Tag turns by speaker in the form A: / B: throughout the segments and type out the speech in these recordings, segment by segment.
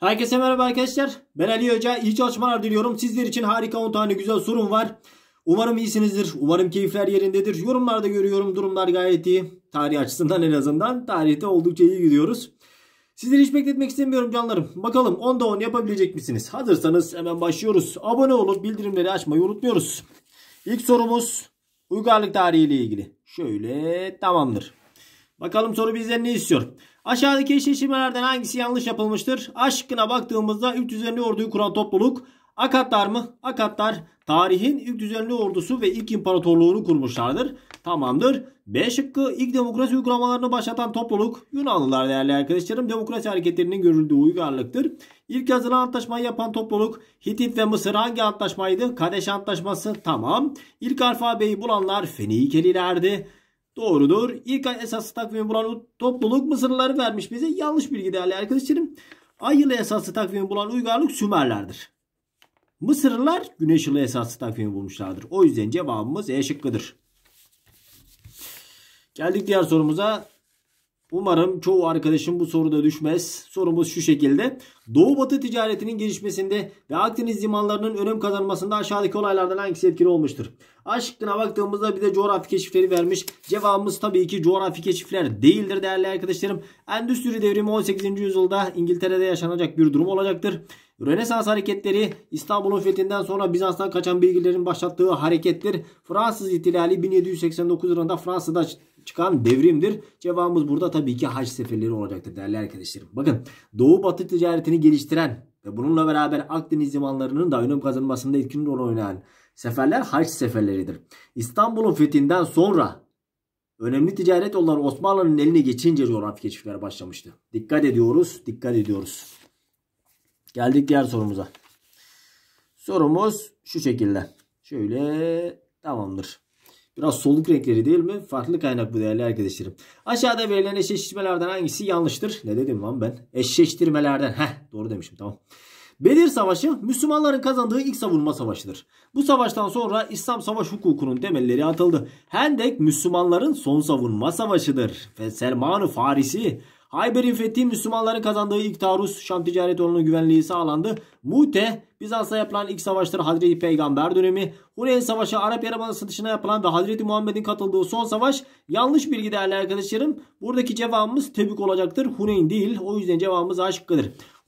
A: Herkese merhaba arkadaşlar. Ben Ali Hoca. İyi çalışmalar diliyorum. Sizler için harika 10 tane güzel sorum var. Umarım iyisinizdir. Umarım keyifler yerindedir. Yorumlarda görüyorum durumlar gayet iyi. Tarih açısından en azından. Tarihte oldukça iyi gidiyoruz. Sizleri hiç bekletmek istemiyorum canlarım. Bakalım 10'da 10 yapabilecek misiniz? Hazırsanız hemen başlıyoruz. Abone olup bildirimleri açmayı unutmuyoruz. İlk sorumuz uygarlık tarihi ile ilgili. Şöyle tamamdır. Bakalım soru bizden ne istiyor? Aşağıdaki eşleşmelerden hangisi yanlış yapılmıştır? Aşkına baktığımızda ilk düzenli orduyu kuran topluluk Akatlar mı? Akatlar tarihin ilk düzenli ordusu ve ilk imparatorluğunu kurmuşlardır. Tamamdır. B şıkkı ilk demokrasi uygulamalarını başlatan topluluk Yunanlılar değerli arkadaşlarım. Demokrasi hareketlerinin görüldüğü uygarlıktır. İlk yazılı antlaşmayı yapan topluluk Hitit ve Mısır hangi antlaşmaydı? Kadeş antlaşması. Tamam. İlk alfabeyi bulanlar Fenikelilerdi. Doğrudur. İlk ay esaslı takvimi bulan topluluk Mısırlıları vermiş bize. Yanlış bilgi değerli arkadaşlarım. Ay yılı esaslı takvimi bulan uygarlık Sümerlerdir. Mısırlılar güneş yılı esaslı takvimi bulmuşlardır. O yüzden cevabımız E şıkkıdır. Geldik diğer sorumuza. Umarım çoğu arkadaşım bu soruda düşmez. Sorumuz şu şekilde. Doğu batı ticaretinin gelişmesinde ve Akdeniz limanlarının önem kazanmasında aşağıdaki olaylardan hangisi etkili olmuştur? A baktığımızda bir de coğrafi keşifleri vermiş. Cevabımız tabii ki coğrafi keşifler değildir değerli arkadaşlarım. Endüstri devrimi 18. yüzyılda İngiltere'de yaşanacak bir durum olacaktır. Rönesans hareketleri İstanbul'un fethinden sonra Bizans'tan kaçan bilgilerin başlattığı harekettir. Fransız İhtilali 1789 yılında Fransa'da çıkan devrimdir. Cevabımız burada tabii ki haç seferleri olacaktır değerli arkadaşlarım. Bakın Doğu Batı ticaretini geliştiren ve bununla beraber Akdeniz limanlarının da önem kazanmasında etkin rol oynayan seferler haç seferleridir. İstanbul'un fethinden sonra önemli ticaret yolları Osmanlı'nın eline geçince coğrafi keşifler başlamıştı. Dikkat ediyoruz, dikkat ediyoruz. Geldik diğer sorumuza. Sorumuz şu şekilde. Şöyle tamamdır. Biraz soluk renkleri değil mi? Farklı kaynak bu değerli arkadaşlarım. Aşağıda verilen eşleştirmelerden hangisi yanlıştır? Ne dedim lan ben? Eşleştirmelerden. Heh doğru demişim tamam. Bedir Savaşı Müslümanların kazandığı ilk savunma savaşıdır. Bu savaştan sonra İslam savaş hukukunun temelleri atıldı. Hendek Müslümanların son savunma savaşıdır. Ve Selman-ı Farisi Hayber'in fethi Müslümanların kazandığı ilk taarruz Şam ticaret yolunun güvenliği sağlandı. Mute Bizans'a yapılan ilk savaştır Hazreti Peygamber dönemi. Huneyn Savaşı Arap Yarımadası dışına yapılan ve Hazreti Muhammed'in katıldığı son savaş. Yanlış bilgi değerli arkadaşlarım. Buradaki cevabımız Tebük olacaktır. Huneyn değil. O yüzden cevabımız A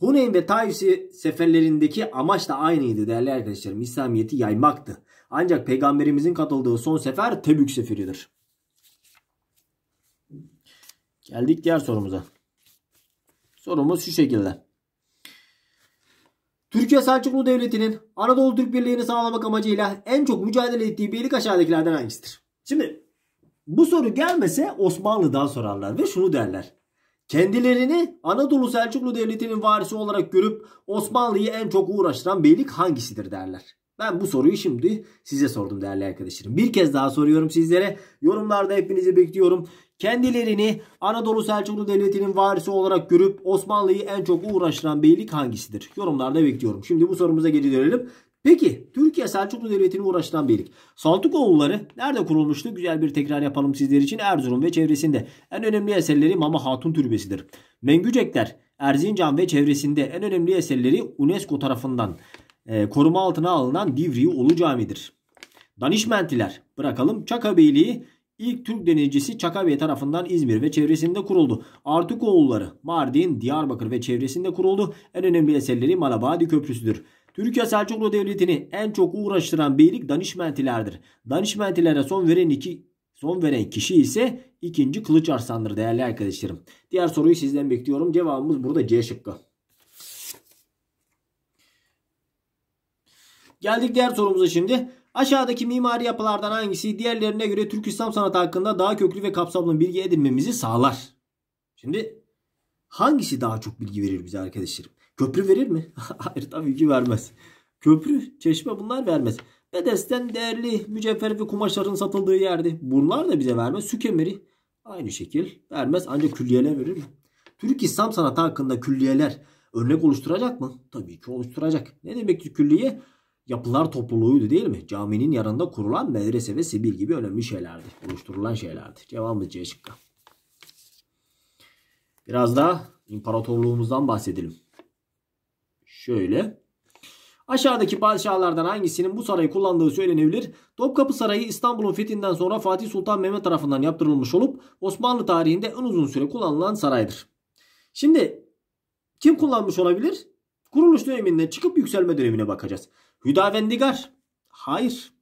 A: Huneyn ve Taif seferlerindeki amaç da aynıydı değerli arkadaşlarım. İslamiyet'i yaymaktı. Ancak peygamberimizin katıldığı son sefer Tebük seferidir. Geldik diğer sorumuza. Sorumuz şu şekilde. Türkiye Selçuklu Devleti'nin Anadolu Türk Birliği'ni sağlamak amacıyla en çok mücadele ettiği birlik aşağıdakilerden hangisidir? Şimdi bu soru gelmese Osmanlı'dan sorarlar ve şunu derler. Kendilerini Anadolu Selçuklu Devleti'nin varisi olarak görüp Osmanlı'yı en çok uğraştıran beylik hangisidir derler. Ben bu soruyu şimdi size sordum değerli arkadaşlarım. Bir kez daha soruyorum sizlere. Yorumlarda hepinizi bekliyorum. Kendilerini Anadolu Selçuklu Devleti'nin varisi olarak görüp Osmanlı'yı en çok uğraştıran beylik hangisidir? Yorumlarda bekliyorum. Şimdi bu sorumuza geri dönelim. Peki Türkiye Selçuklu Devleti'ni uğraştıran beylik. Saltukoğulları nerede kurulmuştu? Güzel bir tekrar yapalım sizler için. Erzurum ve çevresinde. En önemli eserleri Mama Hatun Türbesi'dir. Mengücekler Erzincan ve çevresinde en önemli eserleri UNESCO tarafından e, koruma altına alınan Divriği Ulu Cami'dir. Danişmentiler bırakalım Çaka Beyliği ilk Türk denizcisi Çaka Bey tarafından İzmir ve çevresinde kuruldu. Artukoğulları Mardin, Diyarbakır ve çevresinde kuruldu. En önemli eserleri Malabadi Köprüsü'dür. Türkiye Selçuklu Devleti'ni en çok uğraştıran beylik danişmentilerdir. Danişmentilere son veren iki son veren kişi ise ikinci Kılıç Arslan'dır değerli arkadaşlarım. Diğer soruyu sizden bekliyorum. Cevabımız burada C şıkkı. Geldik diğer sorumuza şimdi. Aşağıdaki mimari yapılardan hangisi diğerlerine göre Türk İslam sanatı hakkında daha köklü ve kapsamlı bilgi edinmemizi sağlar? Şimdi hangisi daha çok bilgi verir bize arkadaşlarım? Köprü verir mi? Hayır tabii ki vermez. Köprü, çeşme bunlar vermez. Bedesten değerli mücevher ve kumaşların satıldığı yerdi. Bunlar da bize vermez. Su kemeri aynı şekil vermez. Ancak külliyeler verir mi? Türk İslam sanatı hakkında külliyeler örnek oluşturacak mı? Tabii ki oluşturacak. Ne demek ki külliye? yapılar topluluğuydu değil mi? Caminin yanında kurulan medrese ve sibil gibi önemli şeylerdi. Oluşturulan şeylerdi. Cevabımız C şıkkı. Biraz da imparatorluğumuzdan bahsedelim. Şöyle. Aşağıdaki padişahlardan hangisinin bu sarayı kullandığı söylenebilir? Topkapı Sarayı İstanbul'un fethinden sonra Fatih Sultan Mehmet tarafından yaptırılmış olup Osmanlı tarihinde en uzun süre kullanılan saraydır. Şimdi kim kullanmış olabilir? Kuruluş döneminden çıkıp yükselme dönemine bakacağız. Hüdavendigar. Hayır.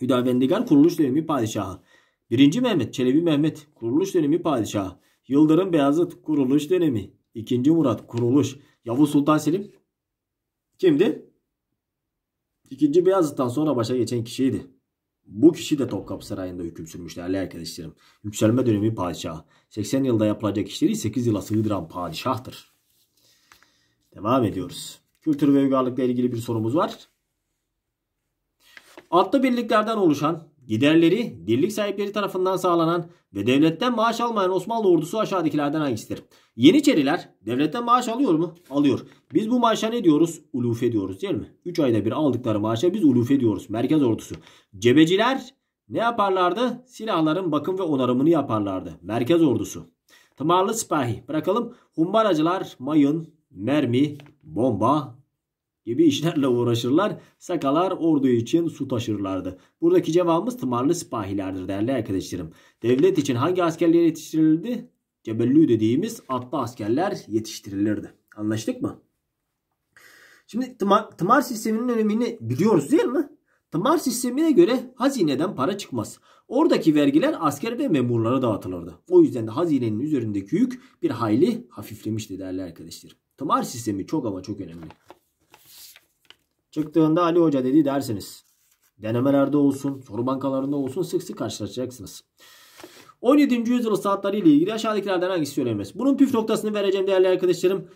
A: Hüdavendigar kuruluş dönemi padişahı. 1. Mehmet, Çelebi Mehmet kuruluş dönemi padişahı. Yıldırım Beyazıt kuruluş dönemi. 2. Murat kuruluş. Yavuz Sultan Selim kimdi? 2. Beyazıt'tan sonra başa geçen kişiydi. Bu kişi de Topkapı Sarayı'nda hüküm sürmüş değerli arkadaşlarım. Yükselme dönemi padişahı. 80 yılda yapılacak işleri 8 yıla sığdıran padişahtır. Devam ediyoruz. Kültür ve uygarlıkla ilgili bir sorumuz var. Atlı birliklerden oluşan, giderleri dirlik sahipleri tarafından sağlanan ve devletten maaş almayan Osmanlı ordusu aşağıdakilerden hangisidir? Yeniçeriler devletten maaş alıyor mu? Alıyor. Biz bu maaşa ne diyoruz? Ulufe diyoruz değil mi? 3 ayda bir aldıkları maaşa biz ulufe diyoruz. Merkez ordusu. Cebeciler ne yaparlardı? Silahların bakım ve onarımını yaparlardı. Merkez ordusu. Tımarlı sipahi. Bırakalım. Humbaracılar mayın, mermi, bomba, gibi işlerle uğraşırlar. Sakalar ordu için su taşırlardı. Buradaki cevabımız tımarlı sipahilerdir değerli arkadaşlarım. Devlet için hangi askerler yetiştirilirdi? Cebellü dediğimiz atlı askerler yetiştirilirdi. Anlaştık mı? Şimdi tımar, tımar sisteminin önemini biliyoruz değil mi? Tımar sistemine göre hazineden para çıkmaz. Oradaki vergiler asker ve memurlara dağıtılırdı. O yüzden de hazinenin üzerindeki yük bir hayli hafiflemişti değerli arkadaşlarım. Tımar sistemi çok ama çok önemli. Çıktığında Ali Hoca dedi dersiniz. Denemelerde olsun, soru bankalarında olsun sık sık karşılaşacaksınız. 17. yüzyıl saatleri ile ilgili aşağıdakilerden hangisi söylenmez? Bunun püf noktasını vereceğim değerli arkadaşlarım.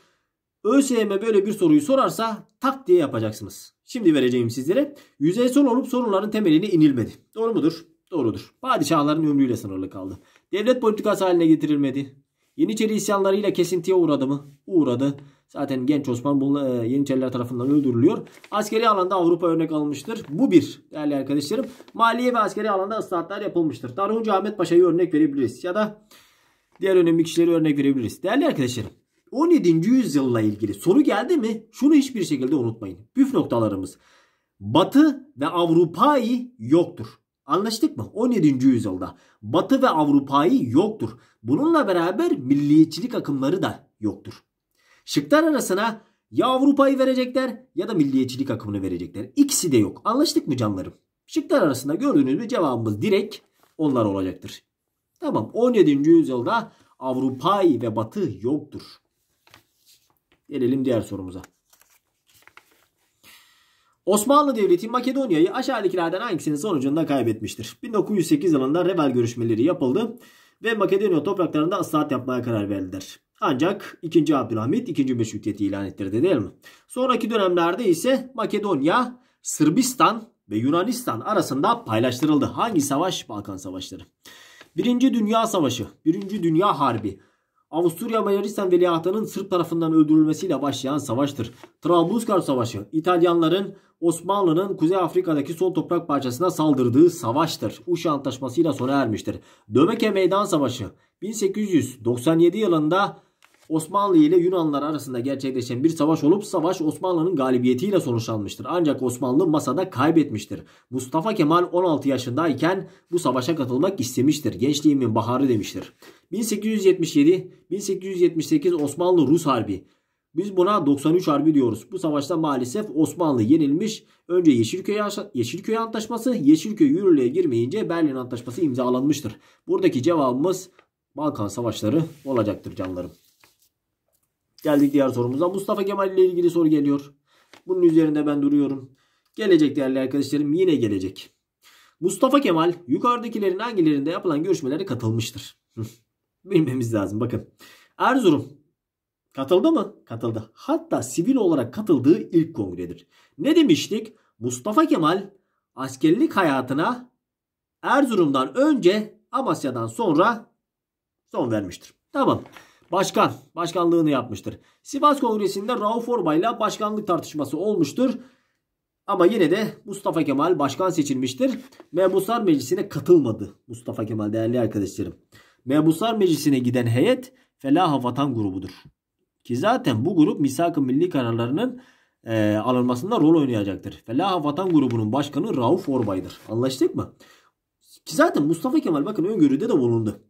A: ÖSYM böyle bir soruyu sorarsa tak diye yapacaksınız. Şimdi vereceğim sizlere. Yüzeysel olup sorunların temeline inilmedi. Doğru mudur? Doğrudur. Padişahların ömrüyle sınırlı kaldı. Devlet politikası haline getirilmedi. Yeniçeri isyanlarıyla kesintiye uğradı mı? Uğradı. Zaten genç Osman bununla, e, Yeniçeriler tarafından öldürülüyor. Askeri alanda Avrupa örnek alınmıştır. Bu bir değerli arkadaşlarım. Maliye ve askeri alanda ıslahatlar yapılmıştır. Daruncu Ahmet Paşa'yı örnek verebiliriz. Ya da diğer önemli kişileri örnek verebiliriz. Değerli arkadaşlarım 17. yüzyılla ilgili soru geldi mi şunu hiçbir şekilde unutmayın. Püf noktalarımız Batı ve Avrupa'yı yoktur. Anlaştık mı? 17. yüzyılda Batı ve Avrupa'yı yoktur. Bununla beraber milliyetçilik akımları da yoktur. Şıklar arasına ya Avrupa'yı verecekler ya da milliyetçilik akımını verecekler. İkisi de yok. Anlaştık mı canlarım? Şıklar arasında gördüğünüz gibi cevabımız direkt onlar olacaktır. Tamam 17. yüzyılda Avrupa'yı ve Batı yoktur. Gelelim diğer sorumuza. Osmanlı Devleti Makedonya'yı aşağıdakilerden hangisinin sonucunda kaybetmiştir? 1908 yılında Revel görüşmeleri yapıldı ve Makedonya topraklarında ıslahat yapmaya karar verdiler. Ancak 2. Abdülhamit 2. Meşrutiyeti ilan ettirdi değil mi? Sonraki dönemlerde ise Makedonya, Sırbistan ve Yunanistan arasında paylaştırıldı. Hangi savaş? Balkan Savaşları. Birinci Dünya Savaşı, Birinci Dünya Harbi. Avusturya Macaristan veliahtının Sırp tarafından öldürülmesiyle başlayan savaştır. Trablusgarp Savaşı İtalyanların Osmanlı'nın Kuzey Afrika'daki son toprak parçasına saldırdığı savaştır. Uşa ile sona ermiştir. Dömeke Meydan Savaşı 1897 yılında Osmanlı ile Yunanlar arasında gerçekleşen bir savaş olup savaş Osmanlı'nın galibiyetiyle sonuçlanmıştır. Ancak Osmanlı masada kaybetmiştir. Mustafa Kemal 16 yaşındayken bu savaşa katılmak istemiştir. Gençliğimin baharı demiştir. 1877-1878 Osmanlı-Rus Harbi. Biz buna 93 Harbi diyoruz. Bu savaşta maalesef Osmanlı yenilmiş. Önce Yeşilköy, Yeşilköy Antlaşması, Yeşilköy yürürlüğe girmeyince Berlin Antlaşması imzalanmıştır. Buradaki cevabımız Balkan Savaşları olacaktır canlarım. Geldik diğer sorumuza. Mustafa Kemal ile ilgili soru geliyor. Bunun üzerinde ben duruyorum. Gelecek değerli arkadaşlarım yine gelecek. Mustafa Kemal yukarıdakilerin hangilerinde yapılan görüşmelere katılmıştır? Bilmemiz lazım bakın. Erzurum katıldı mı? Katıldı. Hatta sivil olarak katıldığı ilk kongredir. Ne demiştik? Mustafa Kemal askerlik hayatına Erzurum'dan önce Amasya'dan sonra son vermiştir. Tamam başkan başkanlığını yapmıştır. Sivas Kongresi'nde Rauf Orba ile başkanlık tartışması olmuştur. Ama yine de Mustafa Kemal başkan seçilmiştir. Mebuslar Meclisi'ne katılmadı Mustafa Kemal değerli arkadaşlarım. Mebuslar Meclisi'ne giden heyet Felaha Vatan grubudur. Ki zaten bu grup misak-ı milli kararlarının e, alınmasında rol oynayacaktır. Felaha Vatan grubunun başkanı Rauf Orbay'dır. Anlaştık mı? Ki zaten Mustafa Kemal bakın öngörüde de bulundu.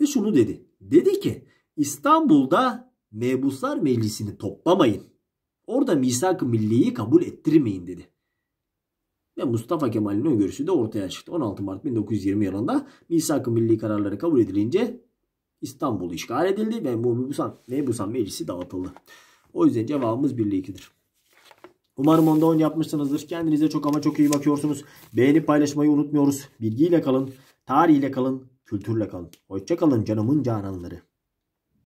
A: Ve şunu dedi. Dedi ki İstanbul'da mebuslar meclisini toplamayın. Orada misak-ı milliyi kabul ettirmeyin dedi. Ve Mustafa Kemal'in öngörüsü de ortaya çıktı. 16 Mart 1920 yılında misak-ı milli kararları kabul edilince İstanbul işgal edildi ve Mebusan, Mebusan meclisi dağıtıldı. O yüzden cevabımız 1 2'dir. Umarım onda 10 yapmışsınızdır. Kendinize çok ama çok iyi bakıyorsunuz. Beğenip paylaşmayı unutmuyoruz. Bilgiyle kalın, tarihle kalın, kültürle kalın. Hoşça kalın canımın cananları.